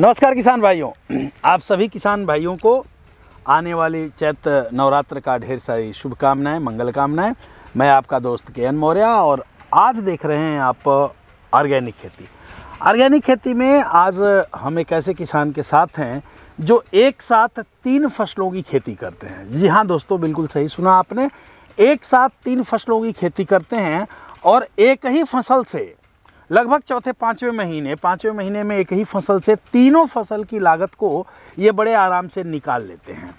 नमस्कार किसान भाइयों आप सभी किसान भाइयों को आने वाले चैत नवरात्र का ढेर सारी शुभकामनाएं मंगल कामनाएं मैं आपका दोस्त के एन मौर्या और आज देख रहे हैं आप ऑर्गेनिक खेती ऑर्गेनिक खेती में आज हम एक ऐसे किसान के साथ हैं जो एक साथ तीन फसलों की खेती करते हैं जी हाँ दोस्तों बिल्कुल सही सुना आपने एक साथ तीन फसलों की खेती करते हैं और एक ही फसल से लगभग चौथे पाँचवें महीने पाँचवें महीने में एक ही फसल से तीनों फसल की लागत को ये बड़े आराम से निकाल लेते हैं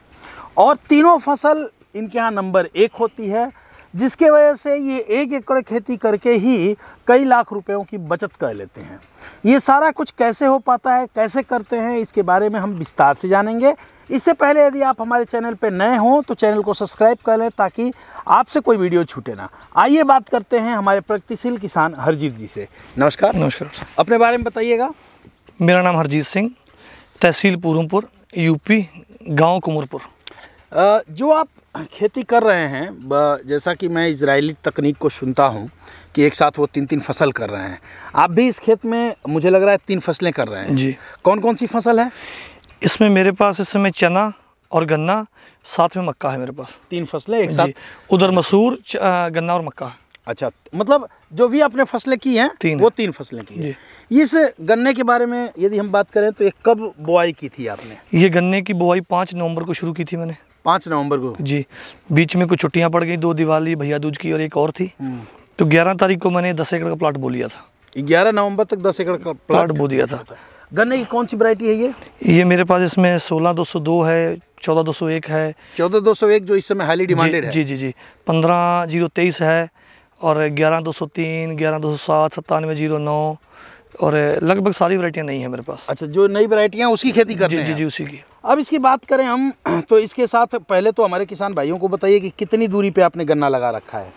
और तीनों फसल इनके यहाँ नंबर एक होती है जिसके वजह से ये एक एकड़ खेती करके ही कई लाख रुपयों की बचत कर लेते हैं ये सारा कुछ कैसे हो पाता है कैसे करते हैं इसके बारे में हम विस्तार से जानेंगे इससे पहले यदि आप हमारे चैनल पर नए हों तो चैनल को सब्सक्राइब कर लें ताकि आपसे कोई वीडियो छूटे ना आइए बात करते हैं हमारे प्रगतिशील किसान हरजीत जी से नमस्कार नमस्कार अपने बारे में बताइएगा मेरा नाम हरजीत सिंह तहसील पूरमपुर यूपी गांव कुमरपुर जो आप खेती कर रहे हैं जैसा कि मैं इजरायली तकनीक को सुनता हूँ कि एक साथ वो तीन तीन फसल कर रहे हैं आप भी इस खेत में मुझे लग रहा है तीन फसलें कर रहे हैं जी कौन कौन सी फसल है इसमें मेरे पास इस समय चना और गन्ना साथ में मक्का है मेरे पास तीन फसलें एक साथ उधर मसूर गन्ना और मक्का अच्छा मतलब जो भी आपने फसलें की हैं तीन वो तीन फसलें की हैं इस गन्ने के बारे में यदि हम बात करें तो ये कब बुआई की थी आपने ये गन्ने की बुआई पाँच नवंबर को शुरू की थी मैंने पाँच नवंबर को जी बीच में कुछ छुट्टियां पड़ गई दो दिवाली भैया दूज की और एक और थी हम्म। तो ग्यारह तारीख को मैंने दस एकड़ का प्लाट बो लिया था ग्यारह नवंबर तक दस एकड़ का प्लाट बो दिया था गन्ने की कौन सी वरायटी है ये ये मेरे पास इसमें सोलह दो सौ दो है चौदह दो सौ एक है चौदह दो सौ एक जो इस समय हाईली डिमांडेड है जी जी जी पंद्रह जीरो तेईस है और ग्यारह दो सौ तीन ग्यारह दो सौ सात सत्तानवे जीरो नौ और लगभग सारी वरायटियाँ नहीं है मेरे पास अच्छा जो नई वरायटियाँ उसकी खेती करते जी, हैं जी जी उसी की अब इसकी बात करें हम तो इसके साथ पहले तो हमारे किसान भाइयों को बताइए कि कितनी दूरी पे आपने गन्ना लगा रखा है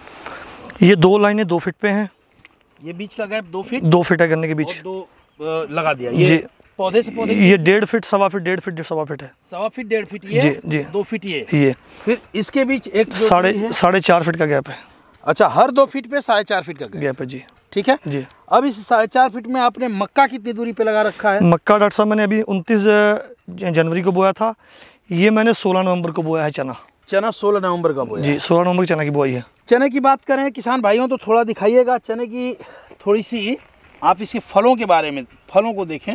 ये दो लाइनें दो फिट पे हैं ये बीच का गैप दो फिट दो फिट है गन्ने के बीच दो लगा दिया ये पौधे से पौधे ये डेढ़ फीट सवा फीट डेढ़ फीट सवा फीट है सवा फीट डेढ़ फीट ये जी जी दो फीट ये ये फिर इसके बीच एक साढ़े साढ़े चार फीट का गैप है अच्छा हर दो फीट पे साढ़े चार फीट का गैप है जी ठीक है जी अब इस साढ़े चार फीट में आपने मक्का कितनी दूरी पे लगा रखा है मक्का डॉक्टर साहब मैंने अभी उनतीस जनवरी को बोया था ये मैंने सोलह नवम्बर को बोया है चना चना सोलह नवम्बर का बोया जी सोलह नवम्बर चना की बोई है चने की बात करें किसान भाइयों तो थोड़ा दिखाइएगा चने की थोड़ी सी आप इसके फलों के बारे में फलों को देखें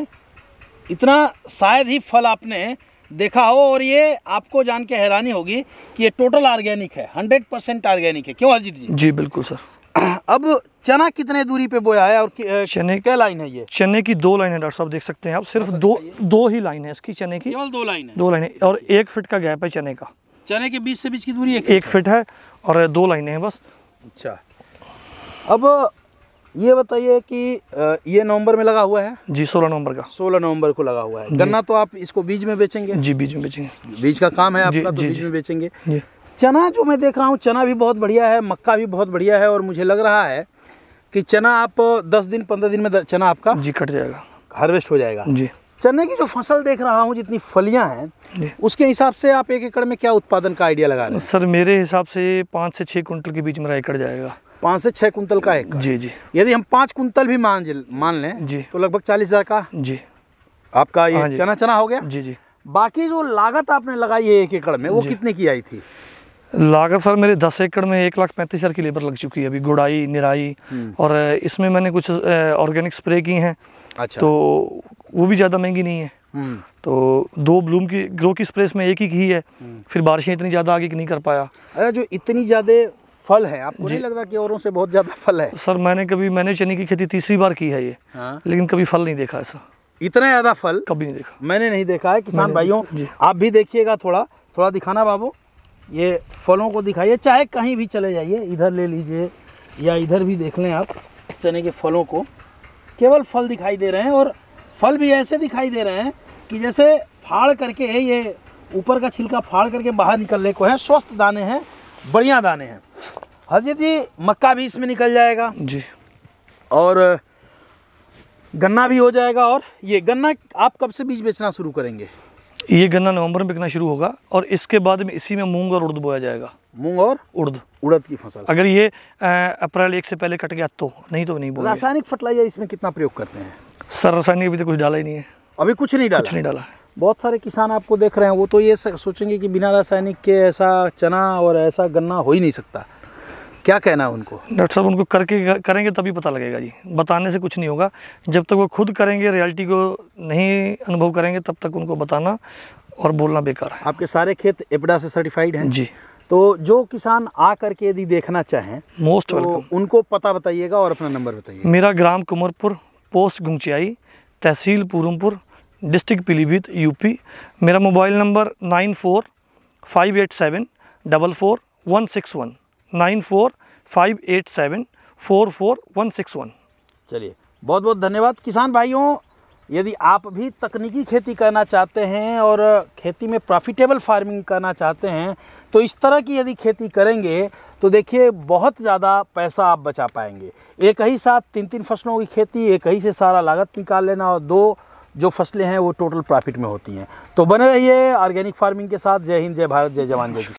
इतना शायद ही फल आपने देखा हो और ये आपको जान के हैरानी होगी कि ये टोटल ऑर्गेनिक है हंड्रेड परसेंट ऑर्गेनिक है क्यों अजीत जी जी बिल्कुल सर अब चना कितने दूरी पे बोया है और चने क्या लाइन है ये चने की दो लाइन है डॉक्टर साहब देख सकते हैं आप सिर्फ अच्छा, दो अच्छा, दो ही लाइन है इसकी चने की केवल दो लाइन है दो लाइन और एक फिट का गैप है चने का चने के बीच से बीच की दूरी एक, एक फिट है और दो लाइने हैं बस अच्छा अब ये बताइए कि ये नवंबर में लगा हुआ है जी सोलह नवंबर का सोलह नवंबर को लगा हुआ है गन्ना तो आप इसको बीज में बेचेंगे जी बीज में बेचेंगे बीज का काम है आपका तो बीज में बेचेंगे चना जो मैं देख रहा हूँ चना भी बहुत बढ़िया है मक्का भी बहुत बढ़िया है और मुझे लग रहा है कि चना आप दस दिन पंद्रह दिन में चना आपका जी कट जाएगा हार्वेस्ट हो जाएगा जी चने की जो फसल देख रहा हूँ जितनी फलियाँ हैं उसके हिसाब से आप एक एकड़ में क्या उत्पादन का आइडिया लगा रहे हैं सर मेरे हिसाब से पाँच से छः कुंटल के बीच मेरा एकड़ जाएगा पाँच से छः कुंतल का एक जी जी यदि हम पाँच कुंतल भी मान मान लें जी तो लगभग चालीस हज़ार का जी आपका ये हाँ चना चना हो गया जी जी बाकी जो लागत आपने लगाई है एक एकड़ में वो कितने की आई थी लागत सर मेरे दस एकड़ में एक लाख पैंतीस हज़ार की लेबर लग चुकी है अभी गुड़ाई निराई हम्म। और इसमें मैंने कुछ ऑर्गेनिक स्प्रे की हैं अच्छा तो वो भी ज़्यादा महंगी नहीं है हम्म। तो दो ब्लूम की ग्रो की स्प्रेस में एक ही की है हम्म। फिर बारिशें इतनी ज़्यादा आगे की नहीं कर पाया अरे जो इतनी ज़्यादा फल है आपको नहीं लग रहा कि औरों से बहुत ज़्यादा फल है सर मैंने कभी मैंने चने की खेती तीसरी बार की है ये हाँ। लेकिन कभी फल नहीं देखा ऐसा इतना ज़्यादा फल कभी नहीं देखा मैंने नहीं देखा है किसान भाइयों आप भी देखिएगा थोड़ा थोड़ा दिखाना बाबू ये फलों को दिखाइए चाहे कहीं भी चले जाइए इधर ले लीजिए या इधर भी देख लें आप चने के फलों को केवल फल दिखाई दे रहे हैं और फल भी ऐसे दिखाई दे रहे हैं कि जैसे फाड़ करके ये ऊपर का छिलका फाड़ करके बाहर निकलने को है स्वस्थ दाने हैं बढ़िया दाने हैं हजरत जी मक्का भी इसमें निकल जाएगा जी और गन्ना भी हो जाएगा और ये गन्ना आप कब से बीज बेचना शुरू करेंगे ये गन्ना नवंबर में बिकना शुरू होगा और इसके बाद में इसी में मूंग और उर्द बोया जाएगा मूंग और उर्द उड़द की फसल अगर ये अप्रैल एक से पहले कट गया तो नहीं तो नहीं बोला रासायनिक फर्टिलाइजर इसमें कितना प्रयोग करते हैं सर रासायनिक अभी तो कुछ डाला ही नहीं है अभी कुछ नहीं डाला कुछ नहीं डाला बहुत सारे किसान आपको देख रहे हैं वो तो ये सोचेंगे कि बिना रासायनिक के ऐसा चना और ऐसा गन्ना हो ही नहीं सकता क्या कहना है उनको डॉक्टर साहब उनको करके करेंगे तभी पता लगेगा जी बताने से कुछ नहीं होगा जब तक वो खुद करेंगे रियलिटी को नहीं अनुभव करेंगे तब तक उनको बताना और बोलना बेकार है आपके सारे खेत एपडा से सर्टिफाइड हैं जी तो जो किसान आ करके यदि देखना चाहें मोस्ट तो उनको पता बताइएगा और अपना नंबर बताइए मेरा ग्राम कुमरपुर पोस्ट गुमचियाई तहसील पूरमपुर डिस्ट्रिक्ट पीलीभीत यूपी मेरा mobile number nine four five eight seven double four one six one nine four five eight seven four four one six one चलिए बहुत बहुत धन्यवाद किसान भाइयों यदि आप भी तकनीकी खेती करना चाहते हैं और खेती में प्रॉफिटेबल फार्मिंग करना चाहते हैं तो इस तरह की यदि खेती करेंगे तो देखिए बहुत ज़्यादा पैसा आप बचा पाएंगे एक ही साथ तीन तीन फसलों की खेती एक ही से सारा लागत निकाल लेना और दो जो फसलें हैं वो टोटल प्रॉफिट में होती हैं तो बने रहिए ऑर्गेनिक फार्मिंग के साथ जय हिंद जय भारत जय जवान जय